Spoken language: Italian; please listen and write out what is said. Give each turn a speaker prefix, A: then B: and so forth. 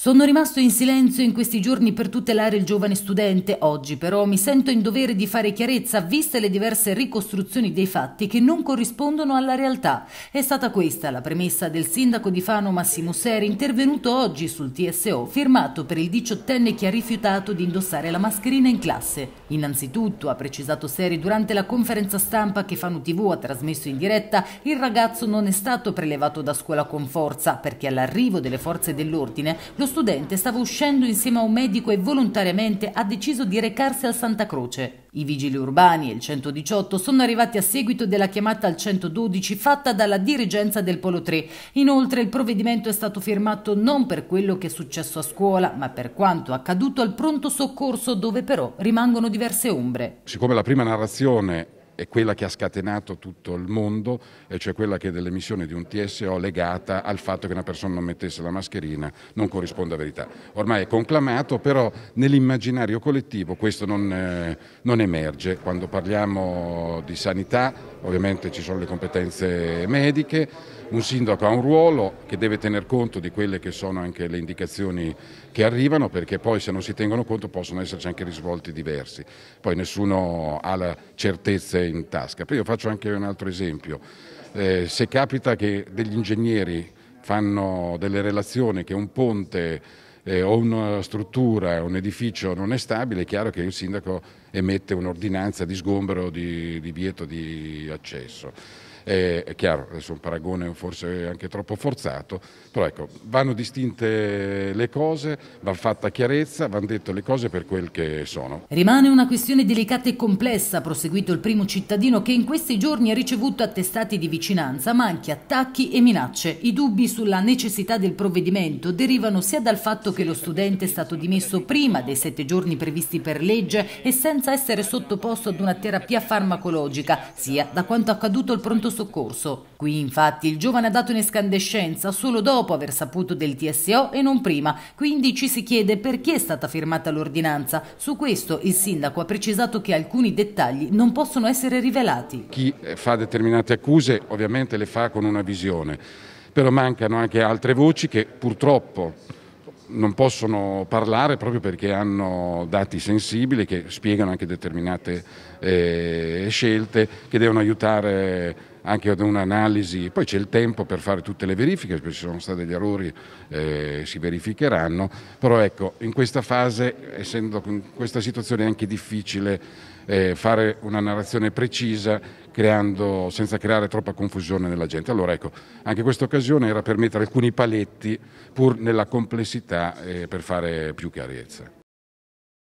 A: Sono rimasto in silenzio in questi giorni per tutelare il giovane studente, oggi però mi sento in dovere di fare chiarezza viste le diverse ricostruzioni dei fatti che non corrispondono alla realtà. È stata questa la premessa del sindaco di Fano Massimo Seri intervenuto oggi sul TSO, firmato per il diciottenne che ha rifiutato di indossare la mascherina in classe. Innanzitutto, ha precisato Seri durante la conferenza stampa che Fano TV ha trasmesso in diretta, il ragazzo non è stato prelevato da scuola con forza perché all'arrivo delle forze dell'ordine lo studente stava uscendo insieme a un medico e volontariamente ha deciso di recarsi al Santa Croce. I vigili urbani e il 118 sono arrivati a seguito della chiamata al 112 fatta dalla dirigenza del Polo 3. Inoltre il provvedimento è stato firmato non per quello che è successo a scuola, ma per quanto accaduto al pronto soccorso dove però rimangono diverse ombre.
B: Siccome la prima narrazione è quella che ha scatenato tutto il mondo, cioè quella che dell'emissione di un TSO legata al fatto che una persona non mettesse la mascherina non corrisponde a verità. Ormai è conclamato, però nell'immaginario collettivo questo non, eh, non emerge. Quando parliamo di sanità ovviamente ci sono le competenze mediche, un sindaco ha un ruolo che deve tener conto di quelle che sono anche le indicazioni che arrivano perché poi se non si tengono conto possono esserci anche risvolti diversi. Poi nessuno ha la certezza in tasca. Poi io faccio anche un altro esempio. Eh, se capita che degli ingegneri fanno delle relazioni che un ponte eh, o una struttura, un edificio non è stabile, è chiaro che il sindaco emette un'ordinanza di sgombero di vieto di accesso. è chiaro, adesso un paragone forse anche troppo forzato, però ecco, vanno distinte le cose, va fatta chiarezza, vanno dette le cose per quel che sono.
A: Rimane una questione delicata e complessa, proseguito il primo cittadino che in questi giorni ha ricevuto attestati di vicinanza, ma anche attacchi e minacce. I dubbi sulla necessità del provvedimento derivano sia dal fatto che lo studente è stato dimesso prima dei sette giorni previsti per legge e senza senza essere sottoposto ad una terapia farmacologica, sia da quanto accaduto al pronto soccorso. Qui infatti il giovane ha dato in escandescenza solo dopo aver saputo del TSO e non prima, quindi ci si chiede perché è stata firmata l'ordinanza. Su questo il sindaco ha precisato che alcuni dettagli non possono essere rivelati.
B: Chi eh, fa determinate accuse ovviamente le fa con una visione, però mancano anche altre voci che purtroppo non possono parlare proprio perché hanno dati sensibili che spiegano anche determinate eh, scelte che devono aiutare anche ad un'analisi, poi c'è il tempo per fare tutte le verifiche, perché ci sono stati degli errori eh, si verificheranno, però ecco, in questa fase, essendo in questa situazione anche difficile eh, fare una narrazione precisa creando, senza creare troppa confusione nella gente. Allora ecco, anche questa occasione era per mettere alcuni paletti pur nella complessità eh, per fare più chiarezza.